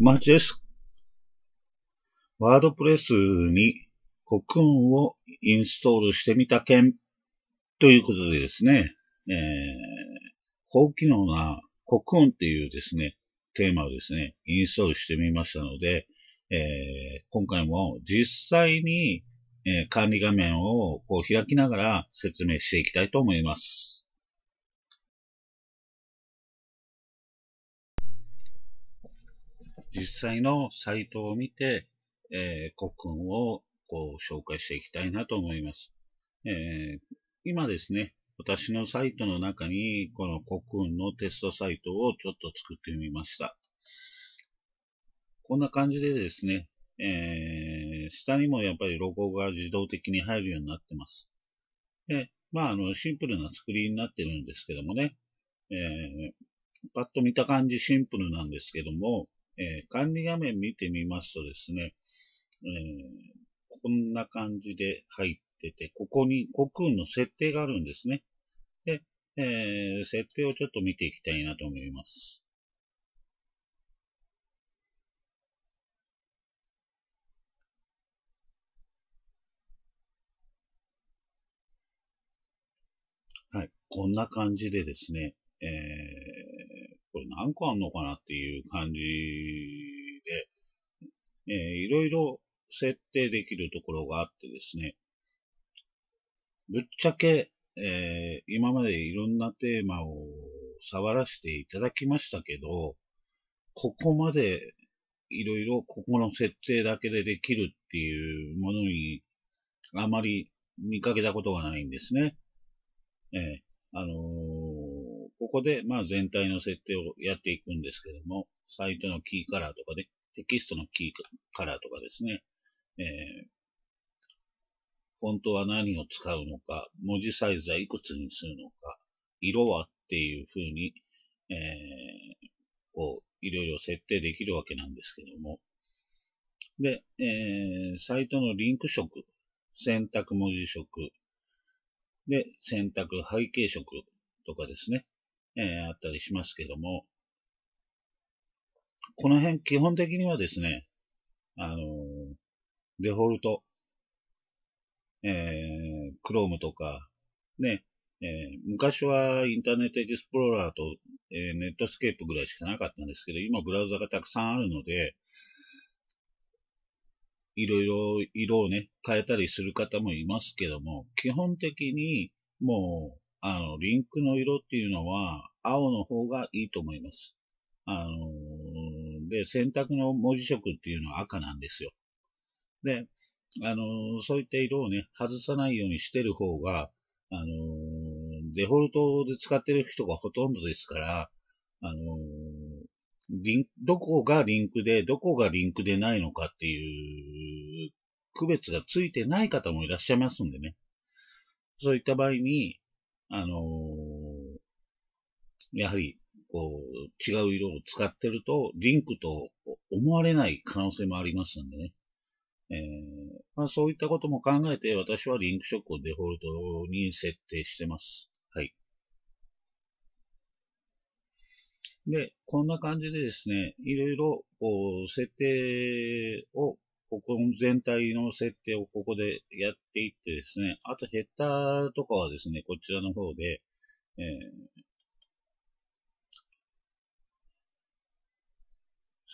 マジです。ワードプレスにコクーンをインストールしてみた件ということでですね、えー、高機能なコクーンっていうですね、テーマをですね、インストールしてみましたので、えー、今回も実際に、えー、管理画面をこう開きながら説明していきたいと思います。実際のサイトを見て、えー、コッンをこう紹介していきたいなと思います。えー、今ですね、私のサイトの中に、このコ運ンのテストサイトをちょっと作ってみました。こんな感じでですね、えー、下にもやっぱりロゴが自動的に入るようになってます。で、まあ、あの、シンプルな作りになってるんですけどもね、えー、パッと見た感じシンプルなんですけども、えー、管理画面見てみますとですね、えー、こんな感じで入ってて、ここにコクーンの設定があるんですね。で、えー、設定をちょっと見ていきたいなと思います。はい。こんな感じでですね、えこれ何個あんのかなっていう感じで、えー、いろいろ設定できるところがあってですね、ぶっちゃけ、えー、今までいろんなテーマを触らせていただきましたけど、ここまでいろいろここの設定だけでできるっていうものにあまり見かけたことがないんですね。えー、あのーここで、まあ、全体の設定をやっていくんですけども、サイトのキーカラーとかで、テキストのキーカラーとかですね、えー、フォントは何を使うのか、文字サイズはいくつにするのか、色はっていう風に、えー、こう、いろいろ設定できるわけなんですけども。で、えー、サイトのリンク色、選択文字色、で、選択背景色とかですね。えー、あったりしますけども、この辺基本的にはですね、あのー、デフォルト、えー、Chrome とか、ね、えー、昔はインターネットエクスプローラーと、えー、ネットスケープぐらいしかなかったんですけど、今ブラウザがたくさんあるので、いろいろ色をね、変えたりする方もいますけども、基本的にもうあの、リンクの色っていうのは、青の方がいいと思います。あのー、で、選択の文字色っていうのは赤なんですよ。で、あのー、そういった色をね、外さないようにしてる方が、あのー、デフォルトで使ってる人がほとんどですから、あのリンどこがリンクで、どこがリンクでないのかっていう区別がついてない方もいらっしゃいますんでね。そういった場合に、あのー、やはり、こう、違う色を使ってると、リンクと思われない可能性もありますんでね。えー、まあ、そういったことも考えて、私はリンクショックをデフォルトに設定してます。はい。で、こんな感じでですね、いろいろこう設定をここ全体の設定をここでやっていってですね、あとヘッダーとかはですね、こちらの方で、えー、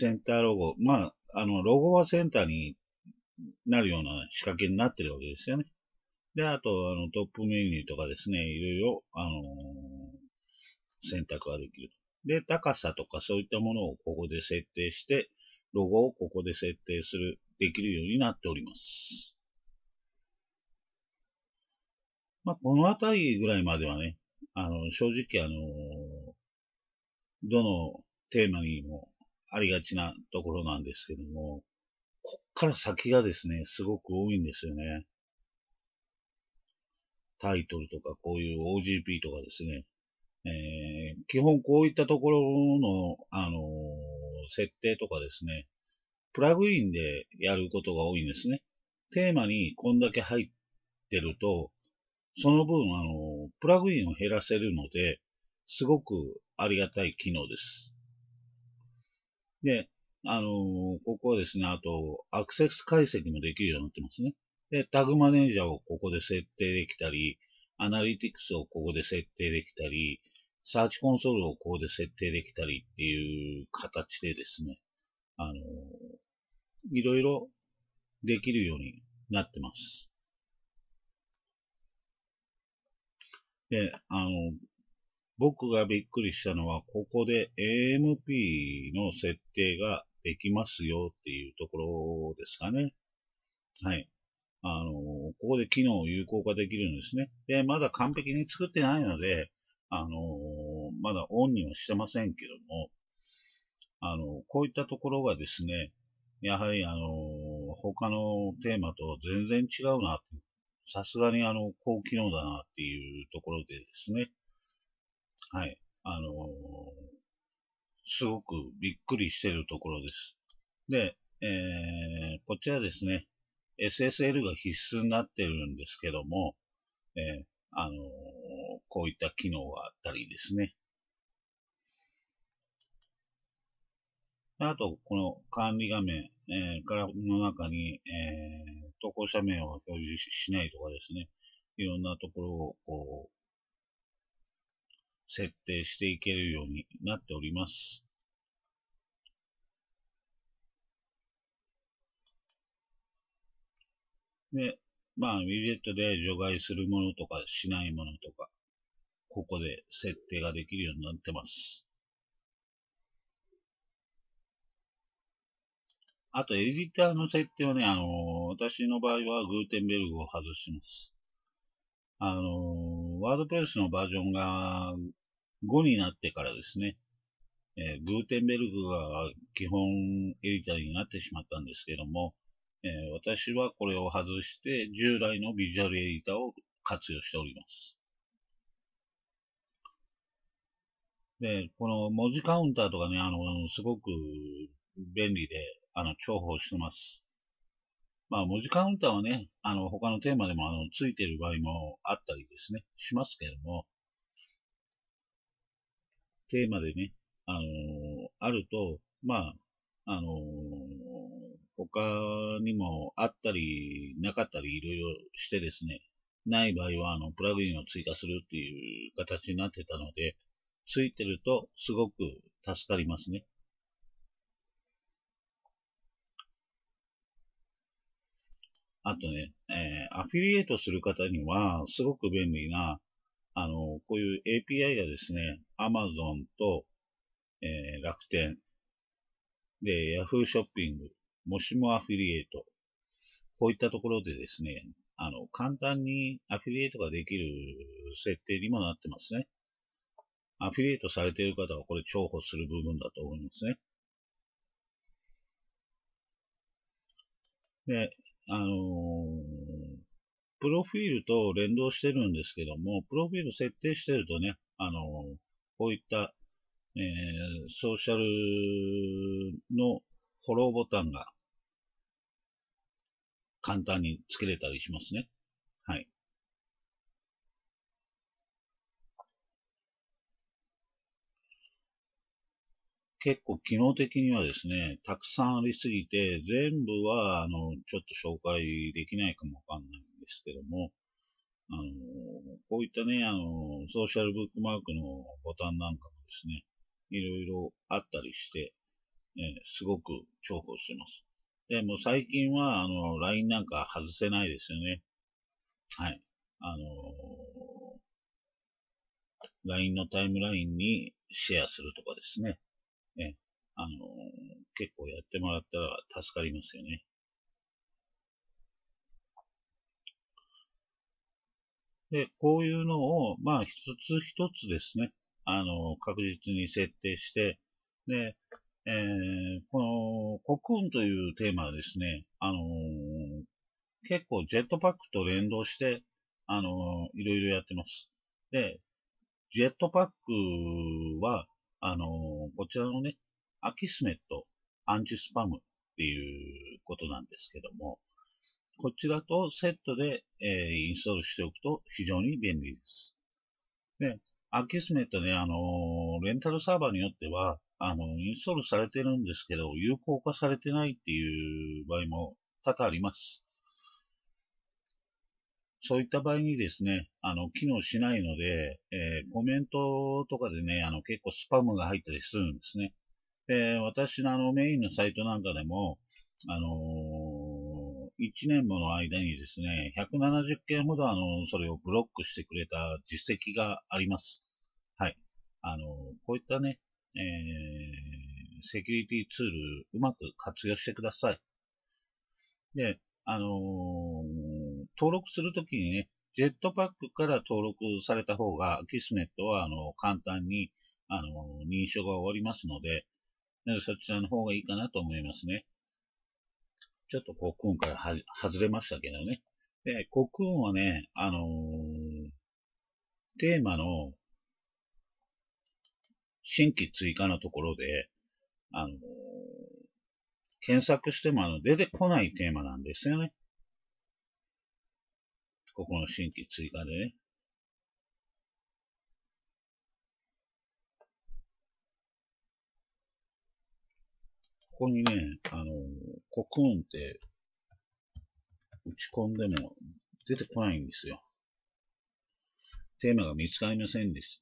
センターロゴ、まあ、あの、ロゴはセンターになるような仕掛けになってるわけですよね。で、あと、あの、トップメニューとかですね、いろいろ、あのー、選択ができる。で、高さとかそういったものをここで設定して、ロゴをここで設定するできるようになっております。まあ、このあたりぐらいまではね、あの、正直あの、どのテーマにもありがちなところなんですけども、こっから先がですね、すごく多いんですよね。タイトルとか、こういう OGP とかですね。えー、基本こういったところの、あのー、設定とかですね、プラグインでやることが多いんですね。テーマにこんだけ入ってると、その分、あの、プラグインを減らせるので、すごくありがたい機能です。で、あの、ここはですね、あと、アクセス解析もできるようになってますね。で、タグマネージャーをここで設定できたり、アナリティクスをここで設定できたり、サーチコンソールをここで設定できたりっていう形でですね、あの、いろいろできるようになってます。で、あの、僕がびっくりしたのは、ここで AMP の設定ができますよっていうところですかね。はい。あの、ここで機能を有効化できるんですね。で、まだ完璧に作ってないので、あの、まだオンにはしてませんけども、あの、こういったところがですね、やはりあの、他のテーマと全然違うなさすがにあの、高機能だなっていうところでですね、はい、あの、すごくびっくりしてるところです。で、えー、こちらですね、SSL が必須になってるんですけども、えー、あのこういった機能があったりですね、あと、この管理画面、えー、からの中に、えー、投稿者名を表示しないとかですね、いろんなところを、こう、設定していけるようになっております。で、まあ、ウィジェットで除外するものとかしないものとか、ここで設定ができるようになってます。あと、エディターの設定はね、あのー、私の場合はグーテンベルグを外します。あのー、ワードプレスのバージョンが5になってからですね、えー、グーテンベルグが基本エディターになってしまったんですけども、えー、私はこれを外して従来のビジュアルエディターを活用しております。で、この文字カウンターとかね、あの、すごく便利で、あの、重宝してます。まあ、文字カウンターはね、あの、他のテーマでも、あの、ついてる場合もあったりですね、しますけども、テーマでね、あのー、あると、まあ、あのー、他にもあったり、なかったり、いろいろしてですね、ない場合は、あの、プラグインを追加するっていう形になってたので、ついてるとすごく助かりますね。あとね、えー、アフィリエイトする方には、すごく便利な、あの、こういう API がですね、Amazon と、えー、楽天、で、Yahoo ショッピング、もしもアフィリエイト、こういったところでですね、あの、簡単にアフィリエイトができる設定にもなってますね。アフィリエイトされている方はこれ重宝する部分だと思いますね。で、あのー、プロフィールと連動してるんですけども、プロフィール設定してるとね、あのー、こういった、えー、ソーシャルのフォローボタンが簡単につけれたりしますね。はい。結構機能的にはですね、たくさんありすぎて、全部は、あの、ちょっと紹介できないかもわかんないんですけども、あの、こういったね、あの、ソーシャルブックマークのボタンなんかもですね、いろいろあったりして、えすごく重宝してます。で、も最近は、あの、LINE なんか外せないですよね。はい。あの LINE のタイムラインにシェアするとかですね。ね、あの、結構やってもらったら助かりますよね。で、こういうのを、まあ、一つ一つですね、あの、確実に設定して、で、えー、この、コ運ンというテーマはですね、あのー、結構ジェットパックと連動して、あのー、いろいろやってます。で、ジェットパックは、あのー、こちらのね、アキスメット、アンチスパムっていうことなんですけども、こちらとセットで、えー、インストールしておくと非常に便利です。で、アキスメットね、あのー、レンタルサーバーによっては、あの、インストールされてるんですけど、有効化されてないっていう場合も多々あります。そういった場合にですね、あの、機能しないので、えー、コメントとかでね、あの、結構スパムが入ったりするんですね。で、私のあの、メインのサイトなんかでも、あのー、1年もの間にですね、170件ほどあの、それをブロックしてくれた実績があります。はい。あのー、こういったね、えー、セキュリティツール、うまく活用してください。で、あのー登録するときにね、ジェットパックから登録された方が、キスネットは、あの、簡単に、あの、認証が終わりますので、そちらの方がいいかなと思いますね。ちょっとコクーンからは外れましたけどね。で、コクーンはね、あのー、テーマの新規追加のところで、あのー、検索してもあの出てこないテーマなんですよね。ここの新規追加でね。ここにね、あの、コクーンって打ち込んでも出てこないんですよ。テーマが見つかりませんでし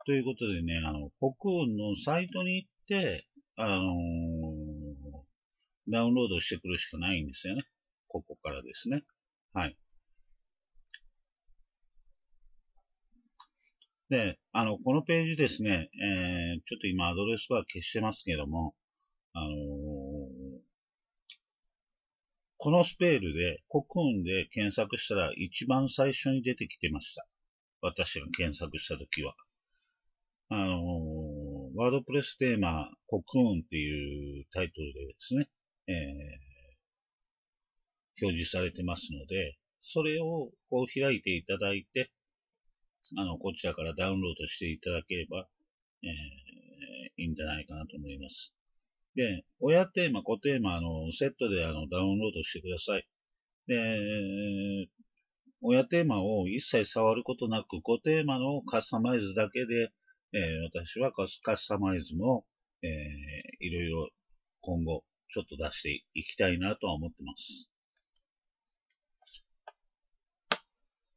た。ということでね、あの、コクーンのサイトに行って、あのー、ダウンロードしてくるしかないんですよね。ここからですね。はい。で、あの、このページですね、えー、ちょっと今アドレスは消してますけども、あのー、このスペールで、コクーンで検索したら一番最初に出てきてました。私が検索したときは。あのー、ワードプレステーマ、コクーンっていうタイトルでですね、えー、表示されてますので、それをこう開いていただいて、あの、こちらからダウンロードしていただければ、えー、いいんじゃないかなと思います。で、親テーマ、子テーマ、あの、セットであのダウンロードしてください。で、親テーマを一切触ることなく、子テーマのカスタマイズだけで、えー、私はカスタマイズも、えー、いろいろ今後、ちょっと出していきたいなとは思ってます。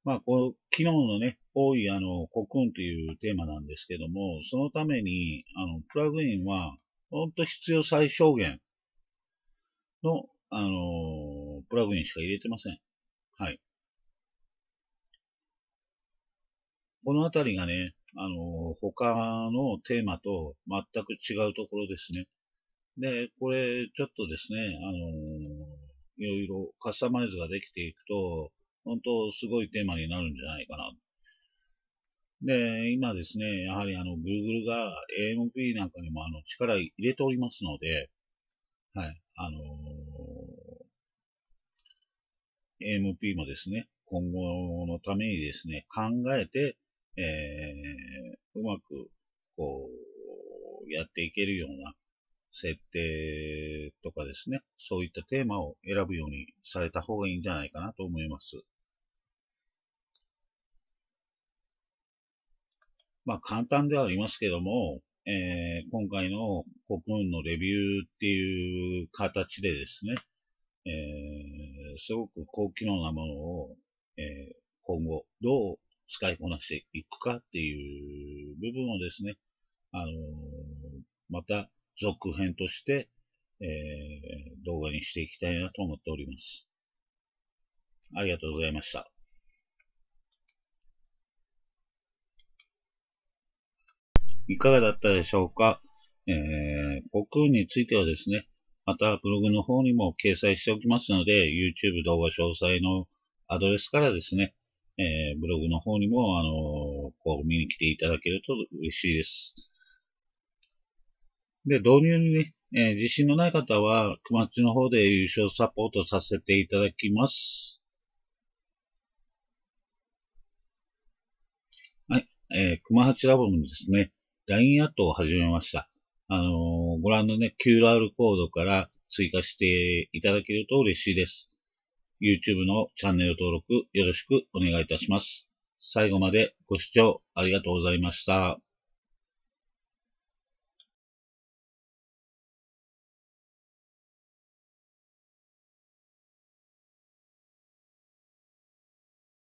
まあ、こう、昨日のね、多いあの、コクンというテーマなんですけども、そのために、あの、プラグインは、ほんと必要最小限の、あの、プラグインしか入れてません。はい。このあたりがね、あの、他のテーマと全く違うところですね。で、これ、ちょっとですね、あの、いろいろカスタマイズができていくと、本当すごいテーマになるんじゃないかなで、今ですね、やはりあの、Google が AMP なんかにもあの、力入れておりますので、はい、あのー、AMP もですね、今後のためにですね、考えて、えー、うまく、こう、やっていけるような設定とかですね、そういったテーマを選ぶようにされた方がいいんじゃないかなと思います。まあ簡単ではありますけども、えー、今回の国運のレビューっていう形でですね、えー、すごく高機能なものを、えー、今後どう使いこなしていくかっていう部分をですね、あのー、また続編として、えー、動画にしていきたいなと思っております。ありがとうございました。いかがだったでしょうか、えー、僕についてはですね、またブログの方にも掲載しておきますので、YouTube 動画詳細のアドレスからですね、えー、ブログの方にも、あのー、こう見に来ていただけると嬉しいです。で、導入にね、えー、自信のない方は、熊町の方で優勝サポートさせていただきます。はい、えー、熊八ラボもですね、LINE アットを始めました。あのー、ご覧のね、QR コードから追加していただけると嬉しいです。YouTube のチャンネル登録よろしくお願いいたします。最後までご視聴ありがとうございました。